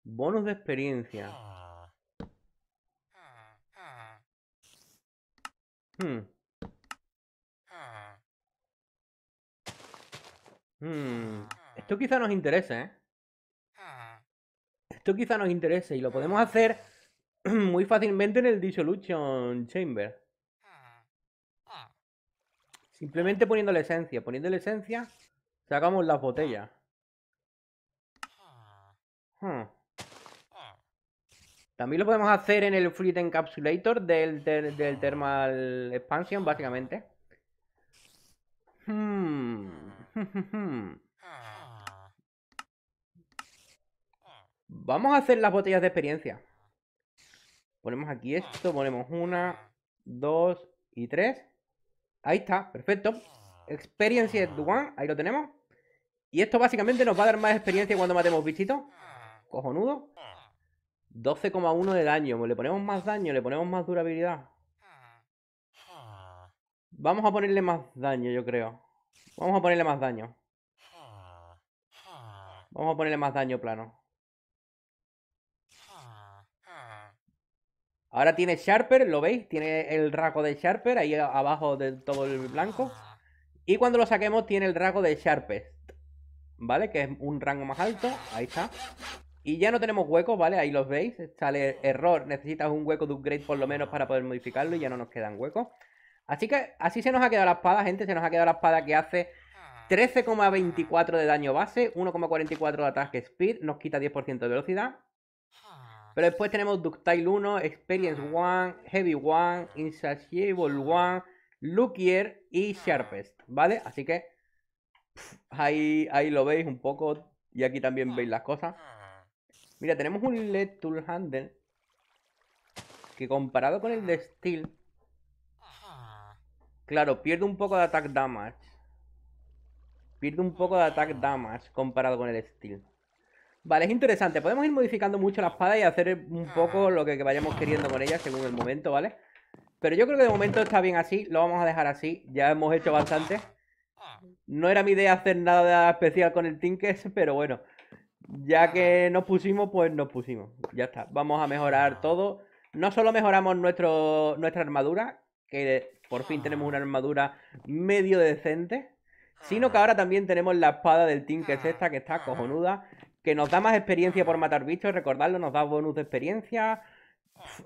Bonus de experiencia. Hmm. Mm. esto quizá nos interese, ¿eh? Esto quizá nos interese y lo podemos hacer (clears throat) muy fácilmente en el Dissolution Chamber. Simplemente poniendo la esencia. Poniendo la esencia, sacamos las botellas. Hmm. También lo podemos hacer en el Fleet Encapsulator del, del Thermal Expansion, básicamente. Hmm. Vamos a hacer las botellas de experiencia. Ponemos aquí esto, ponemos una, dos y tres. Ahí está, perfecto. Experiencia de ahí lo tenemos. Y esto básicamente nos va a dar más experiencia cuando matemos bichitos. Cojonudo. 12,1 de daño. Le ponemos más daño, le ponemos más durabilidad. Vamos a ponerle más daño, yo creo. Vamos a ponerle más daño. Ah, ah. Vamos a ponerle más daño plano. Ah, Ahora tiene Sharper, ¿lo veis? Tiene el rango de Sharper ahí abajo de todo el blanco. Y cuando lo saquemos tiene el rango de Sharpest, ¿vale? Que es un rango más alto, ahí está. Y ya no tenemos huecos, ¿vale? Ahí los veis, sale error, necesitas un hueco de upgrade por lo menos para poder modificarlo y ya no nos quedan huecos. Así que así se nos ha quedado la espada, gente. Se nos ha quedado la espada que hace 13,24 de daño base, 1,44 de ataque speed, nos quita 10% de velocidad. Pero después tenemos Ductile 1, Experience 1, Heavy 1, Insatiable 1, Luckier y Sharpest, ¿vale? Así que ahí, ahí lo veis un poco y aquí también veis las cosas. Mira, tenemos un LED Tool Handle que comparado con el de Steel Claro, pierde un poco de attack damage. Pierde un poco de attack damage comparado con el steel. Vale, es interesante. Podemos ir modificando mucho la espada y hacer un poco ah. lo que vayamos queriendo con ella según el momento, ¿vale? Pero yo creo que de momento está bien así. Lo vamos a dejar así. Ya hemos hecho bastante. No era mi idea hacer nada especial con el Tinkers (laughs) pero bueno. Ya que ah. nos pusimos, pues nos pusimos. Ya está. Vamos a mejorar todo. No solo mejoramos nuestro, nuestra armadura, que por fin tenemos una ah. armadura medio decente. Sino que ah. ahora también tenemos la espada del team, que es esta, que está ah. cojonuda. Que nos da más experiencia por matar bichos, Recordadlo, nos da bonus de experiencia.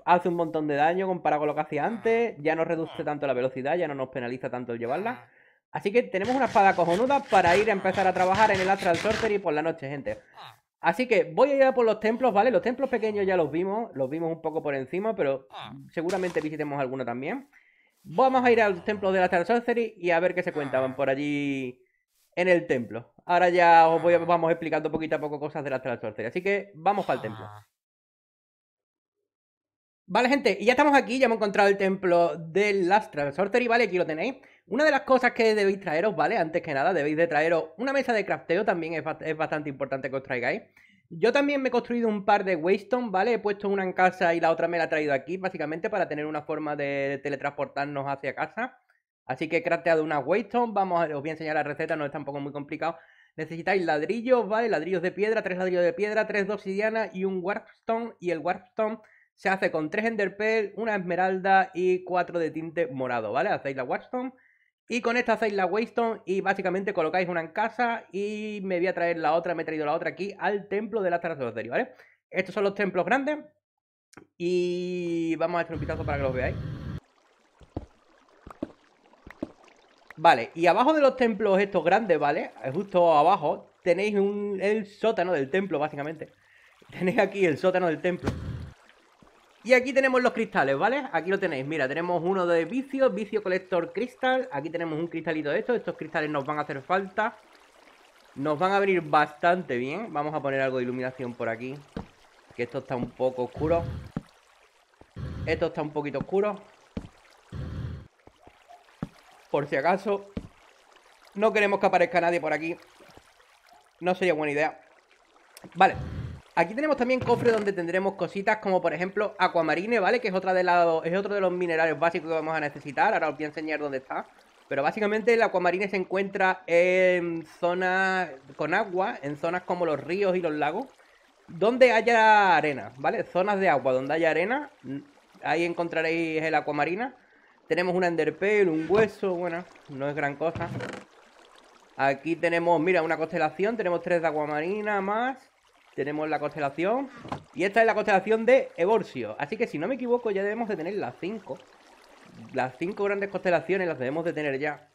Hace un montón de daño comparado con lo que hacía antes. Ya no reduce tanto la velocidad, ya no nos penaliza tanto el llevarla. Así que tenemos una espada cojonuda para ir a empezar a trabajar en el Astral Sorcery por la noche, gente. Así que voy a ir por los templos, ¿vale? Los templos pequeños ya los vimos, los vimos un poco por encima, pero seguramente visitemos alguno también. Vamos a ir al templo de la Sorcery y a ver qué se cuentaban por allí en el templo. Ahora ya os voy, vamos explicando poquito a poco cosas de la Sorcery. Así que vamos para el templo. Ah. Vale, gente, y ya estamos aquí, ya hemos encontrado el templo de las Sorcery, ¿vale? Aquí lo tenéis. Una de las cosas que debéis traeros, ¿vale? Antes que nada, debéis de traeros una mesa de crafteo, también es, es bastante importante que os traigáis. Yo también me he construido un par de Waystone, ¿vale? He puesto una en casa y la otra me la he traído aquí, básicamente para tener una forma de teletransportarnos hacia casa. Así que he crafteado una Waystone, vamos, os voy a enseñar la receta, no es tampoco muy complicado. Necesitáis ladrillos, ¿vale? Ladrillos de piedra, tres ladrillos de piedra, tres de obsidiana y un Warpstone. Y el Warpstone se hace con tres Enderpearl, una esmeralda y cuatro de tinte morado, ¿vale? Hacéis la Warpstone y con esta hacéis la Waystone y básicamente colocáis una en casa y me voy a traer la otra, me he traído la otra aquí al templo de las Taras de los ¿vale? Estos son los templos grandes y vamos a echar un vistazo para que los veáis. Vale, y abajo de los templos estos grandes, ¿vale? Eh, justo abajo tenéis un, el sótano del templo, básicamente. Tenéis aquí el sótano del templo. Y aquí tenemos los cristales, ¿vale? Aquí lo tenéis, mira, tenemos uno de vicio, vicio collector cristal Aquí tenemos un cristalito de estos, estos cristales nos van a hacer falta Nos van a venir bastante bien Vamos a poner algo de iluminación por aquí Que esto está un poco oscuro Esto está un poquito oscuro Por si acaso No queremos que aparezca nadie por aquí No sería buena idea Vale Aquí tenemos también cofres donde tendremos cositas como por ejemplo Aquamarine, ¿vale? Que es, otra de es otro de los minerales básicos que vamos a necesitar. Ahora os voy a enseñar dónde está. Pero básicamente el Aquamarine se encuentra en zonas con agua, en zonas como los ríos y los lagos. Donde haya arena, ¿vale? Zonas de agua donde haya arena, ahí encontraréis el Aquamarina. Tenemos un enderpearl, un hueso, bueno, no es gran cosa. Aquí tenemos, mira, una constelación, tenemos tres de acuamarina, más. Tenemos la constelación. Y esta es la constelación de Evorsio. Así que si no me equivoco, ya debemos de tener las cinco Las cinco grandes constelaciones las debemos de tener ya.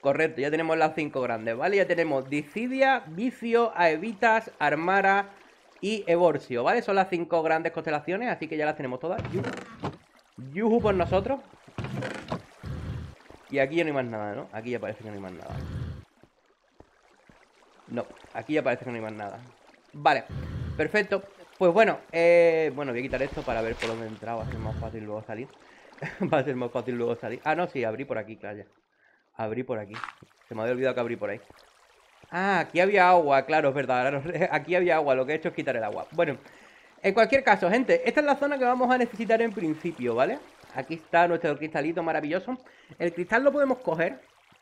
Correcto, ya tenemos las cinco grandes, ¿vale? Ya tenemos Dicidia, Vicio, Aevitas, Armara y Evorsio, ¿vale? Son las cinco grandes constelaciones, así que ya las tenemos todas. Yuhu. por nosotros. Y aquí ya no hay más nada, ¿no? Aquí ya parece que no hay más nada. No, aquí ya parece que no hay más nada Vale, perfecto Pues bueno, eh, bueno, voy a quitar esto para ver por dónde entraba Va a ser más fácil luego salir (laughs) Va a ser más fácil luego salir Ah, no, sí, abrí por aquí, claro ya Abrí por aquí Se me había olvidado que abrí por ahí Ah, aquí había agua, claro, es verdad (laughs) Aquí había agua, lo que he hecho es quitar el agua Bueno, en cualquier caso, gente Esta es la zona que vamos a necesitar en principio, ¿vale? Aquí está nuestro cristalito maravilloso El cristal lo podemos coger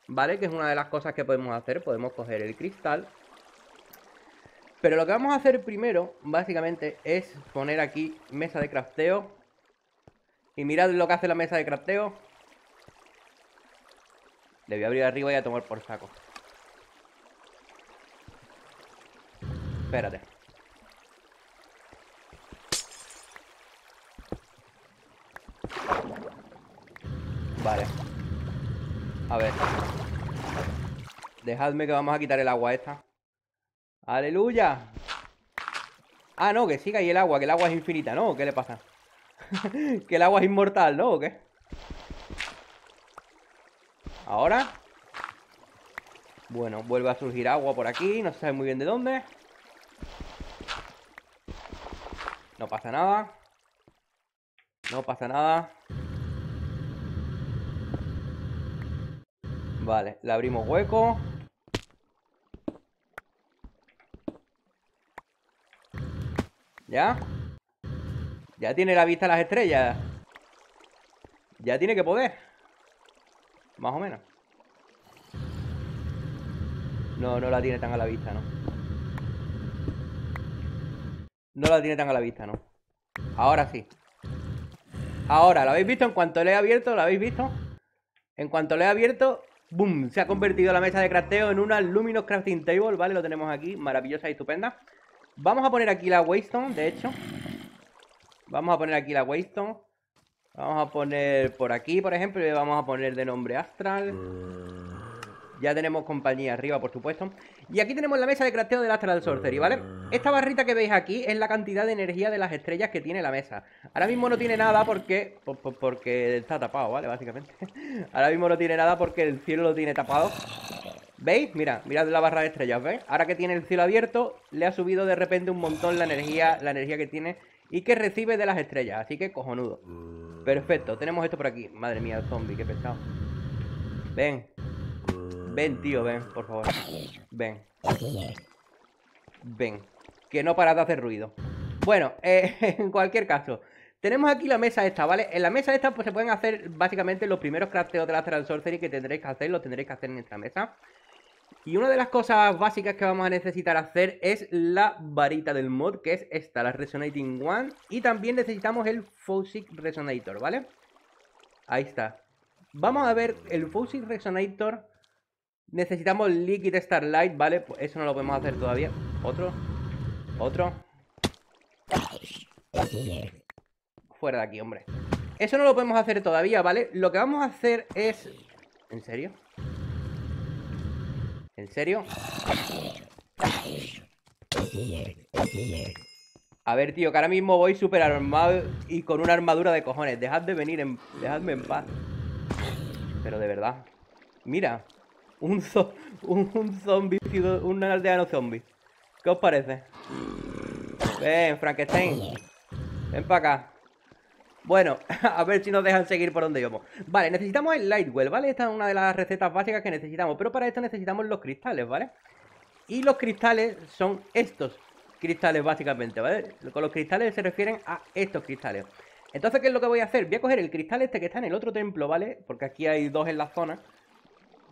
¿vale? Que es una de las cosas que podemos hacer, podemos coger el cristal pero lo que vamos a hacer primero, básicamente, es poner aquí mesa de crafteo. Y mirad lo que hace la mesa de crafteo. Le voy a abrir arriba y a tomar por saco. Espérate. Vale. A ver. Dejadme que vamos a quitar el agua esta. Aleluya. Ah, no, que siga ahí el agua, que el agua es infinita, ¿no? ¿Qué le pasa? (laughs) que el agua es inmortal, ¿no? ¿O qué? Ahora. Bueno, vuelve a surgir agua por aquí, no se sabe muy bien de dónde. No pasa nada. No pasa nada. Vale, le abrimos hueco. ¿Ya? Ya tiene la vista las estrellas. Ya tiene que poder. Más o menos. No, no la tiene tan a la vista, ¿no? No la tiene tan a la vista, ¿no? Ahora sí. Ahora, ¿lo habéis visto? En cuanto le he abierto, ¿lo habéis visto? En cuanto le he abierto, ¡boom! Se ha convertido la mesa de crafteo en una Luminous Crafting Table, ¿vale? Lo tenemos aquí, maravillosa y estupenda. Vamos a poner aquí la Waystone, de hecho. Vamos a poner aquí la Waystone. Vamos a poner por aquí, por ejemplo, y le vamos a poner de nombre Astral. Ya tenemos compañía arriba, por supuesto. Y aquí tenemos la mesa de crafteo del Astral Sorcery, ¿vale? Esta barrita que veis aquí es la cantidad de energía de las estrellas que tiene la mesa. Ahora mismo no tiene nada porque... Porque está tapado, ¿vale? Básicamente. (laughs) Ahora mismo no tiene nada porque el cielo lo tiene tapado. ¿Veis? Mira, mirad la barra de estrellas, ¿ves? Ahora que tiene el cielo abierto, le ha subido de repente un montón la energía, la energía que tiene y que recibe de las estrellas. Así que cojonudo. Perfecto, tenemos esto por aquí. Madre mía, zombie, qué pesado. Ven. Ven, tío, ven, por favor. Ven. Ven. Que no para de hacer ruido. Bueno, eh, (laughs) en cualquier caso, tenemos aquí la mesa esta, ¿vale? En la mesa esta pues se pueden hacer básicamente los primeros crafteos de la Sorcery que tendréis que hacer, lo tendréis que hacer en esta mesa. Y una de las cosas básicas que vamos a necesitar hacer es la varita del mod, que es esta, la Resonating One. Y también necesitamos el Fousic Resonator, ¿vale? Ahí está. Vamos a ver el Fauxic Resonator. Necesitamos Liquid Starlight, ¿vale? Pues eso no lo podemos hacer todavía. Otro. Otro. Fuera de aquí, hombre. Eso no lo podemos hacer todavía, ¿vale? Lo que vamos a hacer es... ¿En serio? ¿En serio? A ver, tío, que ahora mismo voy súper armado y con una armadura de cojones. Dejad de venir, dejadme en paz. Pero de verdad. Mira, un, un, un zombie, un aldeano zombie. ¿Qué os parece? Ven, Frankenstein. Ven para acá. Bueno, (laughs) a ver si nos dejan seguir por donde íbamos. Vale, necesitamos el Lightwell, ¿vale? Esta es una de las recetas básicas que necesitamos, pero para esto necesitamos los cristales, ¿vale? Y los cristales son estos cristales, básicamente, ¿vale? Con los cristales se refieren a estos cristales. Entonces, ¿qué es lo que voy a hacer? Voy a coger el cristal este que está en el otro templo, ¿vale? Porque aquí hay dos en la zona.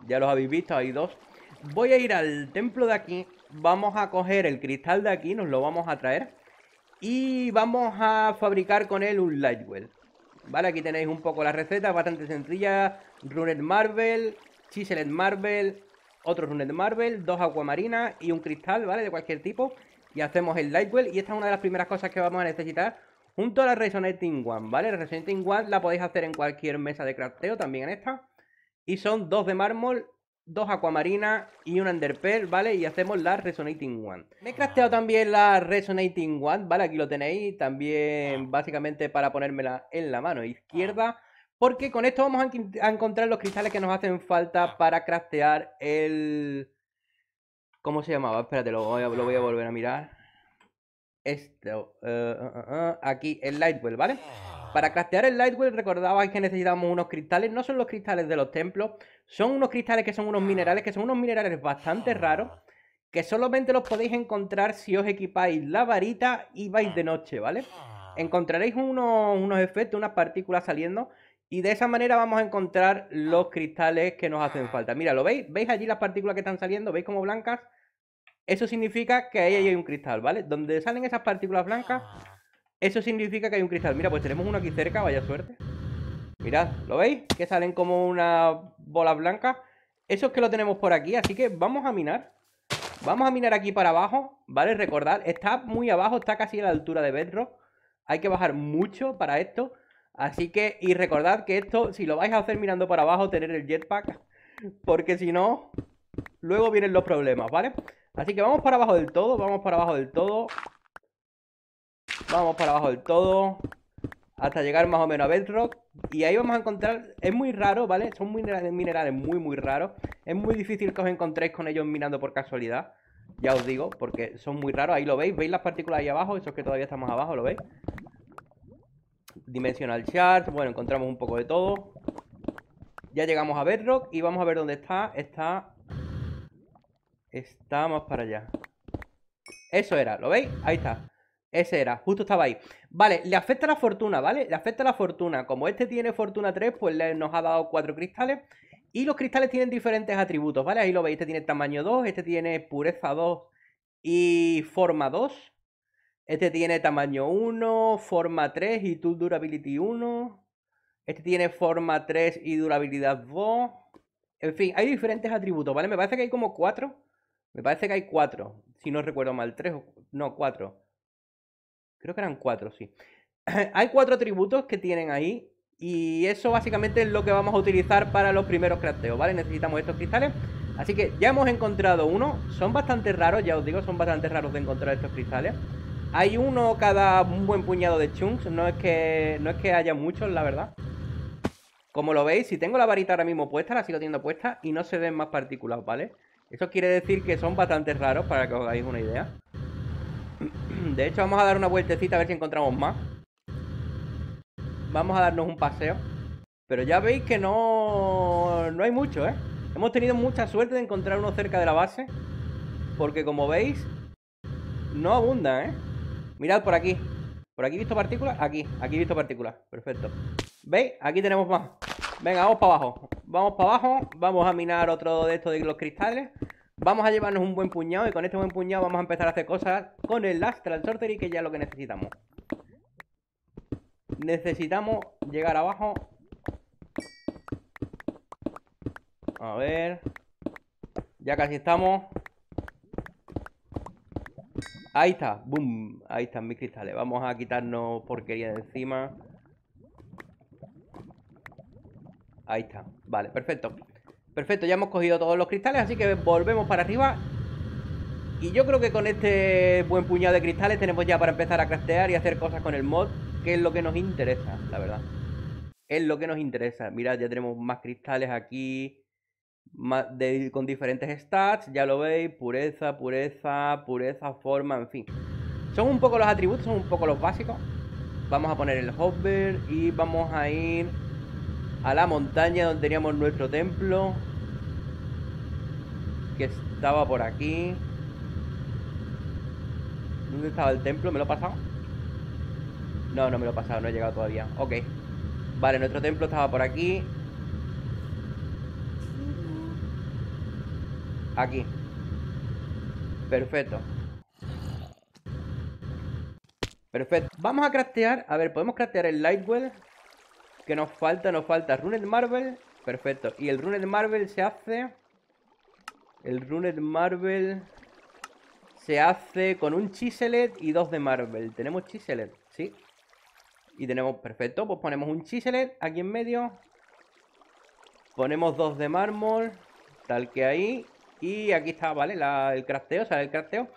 Ya los habéis visto, hay dos. Voy a ir al templo de aquí. Vamos a coger el cristal de aquí, nos lo vamos a traer. Y vamos a fabricar con él un Lightwell. Vale, aquí tenéis un poco la receta, bastante sencilla. Runet Marvel, Chiselet Marvel, otro Runet Marvel, dos aguamarinas y un cristal, ¿vale? De cualquier tipo. Y hacemos el Lightwell. Y esta es una de las primeras cosas que vamos a necesitar junto a la Resonating One, ¿vale? La Resonating One la podéis hacer en cualquier mesa de crafteo, también en esta. Y son dos de mármol dos Aquamarina y un Underpearl, ¿vale? Y hacemos la Resonating Wand Me he crafteado también la Resonating Wand ¿vale? Aquí lo tenéis, también ah. básicamente para ponérmela en la mano izquierda. Ah. Porque con esto vamos a encontrar los cristales que nos hacen falta para craftear el... ¿Cómo se llamaba? Espérate, lo voy a, lo voy a volver a mirar. Esto. Eh, eh, eh, aquí, el Lightwell, ¿vale? Ah. Para craftear el Lightwell recordaba que necesitamos unos cristales. No son los cristales de los templos. Son unos cristales que son unos minerales, que son unos minerales bastante raros. Que solamente los podéis encontrar si os equipáis la varita y vais de noche, ¿vale? Encontraréis unos, unos efectos, unas partículas saliendo. Y de esa manera vamos a encontrar los cristales que nos hacen falta. Mira, ¿lo veis? ¿Veis allí las partículas que están saliendo? ¿Veis como blancas? Eso significa que ahí hay un cristal, ¿vale? Donde salen esas partículas blancas eso significa que hay un cristal. Mira, pues tenemos uno aquí cerca, vaya suerte. Mirad, ¿lo veis? Que salen como una bola blanca. Eso es que lo tenemos por aquí, así que vamos a minar. Vamos a minar aquí para abajo, ¿vale? Recordad, está muy abajo, está casi a la altura de Bedrock. Hay que bajar mucho para esto. Así que, y recordad que esto, si lo vais a hacer mirando para abajo, tener el jetpack. Porque si no, luego vienen los problemas, ¿vale? Así que vamos para abajo del todo, vamos para abajo del todo. Vamos para abajo del todo. Hasta llegar más o menos a Bedrock. Y ahí vamos a encontrar... Es muy raro, ¿vale? Son minerales, muy, muy raros. Es muy difícil que os encontréis con ellos mirando por casualidad. Ya os digo, porque son muy raros. Ahí lo veis. ¿Veis las partículas ahí abajo? Eso es que todavía estamos abajo, ¿lo veis? Dimensional Chart. Bueno, encontramos un poco de todo. Ya llegamos a Bedrock y vamos a ver dónde está. Está... Estamos para allá. Eso era, ¿lo veis? Ahí está. Ese era, justo estaba ahí. Vale, le afecta la fortuna, ¿vale? Le afecta la fortuna. Como este tiene fortuna 3, pues le, nos ha dado 4 cristales. Y los cristales tienen diferentes atributos, ¿vale? Ahí lo veis, este tiene tamaño 2, este tiene pureza 2 y forma 2. Este tiene tamaño 1, forma 3 y tool durability 1. Este tiene forma 3 y durabilidad 2. En fin, hay diferentes atributos, ¿vale? Me parece que hay como 4. Me parece que hay 4, si no recuerdo mal, 3 o... No, 4. Creo que eran cuatro, sí. (clears throat) Hay cuatro atributos que tienen ahí y eso básicamente es lo que vamos a utilizar para los primeros crafteos, ¿vale? Necesitamos estos cristales. Así que ya hemos encontrado uno. Son bastante raros, ya os digo, son bastante raros de encontrar estos cristales. Hay uno cada un buen puñado de chunks. No es que, no es que haya muchos, la verdad. Como lo veis, si tengo la varita ahora mismo puesta, la sigo teniendo puesta y no se ven más partículas, ¿vale? Eso quiere decir que son bastante raros, para que os hagáis una idea. De hecho, vamos a dar una vueltecita a ver si encontramos más. Vamos a darnos un paseo. Pero ya veis que no, hay mucho, ¿eh? Hemos tenido mucha suerte de encontrar uno cerca de la base. Porque como veis, no abunda, ¿eh? Mirad por aquí. ¿Por aquí he visto partículas? Aquí, aquí he visto partículas. Perfecto. ¿Veis? Aquí tenemos más. Venga, vamos para abajo. Vamos para abajo. Vamos a minar otro de estos de los cristales. Vamos a llevarnos un buen puñado y con este buen puñado vamos a empezar a hacer cosas con el Astral y que ya es lo que necesitamos. Necesitamos llegar abajo. A ver. Ya casi estamos. Ahí está. Boom. Ahí están mis cristales. Vamos a quitarnos porquería de encima. Ahí está. Vale, perfecto. Perfecto, ya hemos cogido todos los cristales, así que volvemos para arriba. Y yo creo que con este buen puñado de cristales tenemos ya para empezar a craftear y hacer cosas con el mod, que es lo que nos interesa, la verdad. Es lo que nos interesa. Mirad, ya tenemos más cristales aquí, con diferentes stats, ya lo veis, pureza, pureza, pureza, forma, en fin. Son un poco los atributos, son un poco los básicos. Vamos a poner el hopper y vamos a ir a la montaña donde teníamos nuestro templo que estaba por aquí. ¿Dónde estaba el templo? ¿Me lo he pasado? No, no me lo he pasado, no he llegado todavía. Ok. Vale, nuestro templo estaba por aquí. Aquí. Perfecto. Perfecto. Vamos a craftear. A ver, podemos craftear el Lightwell. Que nos falta, nos falta. Runed Marvel. Perfecto. Y el Runed Marvel se hace el Runet Marvel se hace con un chiselet y dos de Marvel. Tenemos chiselet, ¿sí? Y tenemos, perfecto, pues ponemos un chiselet aquí en medio. Ponemos dos de mármol, tal que ahí. Y aquí está, ¿vale? el crafteo, o sea, el crafteo.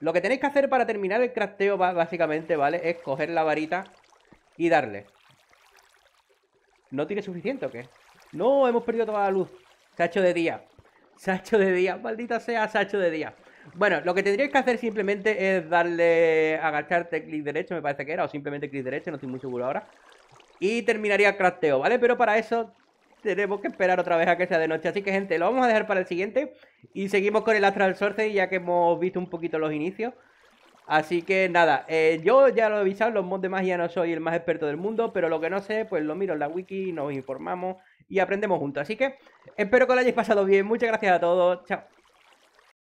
Lo que tenéis que hacer para terminar el crafteo, básicamente, ¿vale? Es coger la varita y darle. ¿No tiene suficiente o qué? No, hemos perdido toda la luz. Se ha hecho de día. Sacho de día, maldita sea Sacho de día. Bueno, lo que tendríais que hacer simplemente es darle, agacharte, clic derecho, me parece que era, o simplemente clic derecho, no estoy muy seguro ahora. Y terminaría el crafteo, ¿vale? Pero para eso tenemos que esperar otra vez a que sea de noche. Así que, gente, lo vamos a dejar para el siguiente. Y seguimos con el Astral Sorcery, ya que hemos visto un poquito los inicios. Así que nada, eh, yo ya lo he avisado, los mods de magia no soy el más experto del mundo, pero lo que no sé, pues lo miro en la wiki, nos informamos y aprendemos juntos. Así que espero que lo hayáis pasado bien. Muchas gracias a todos. Chao.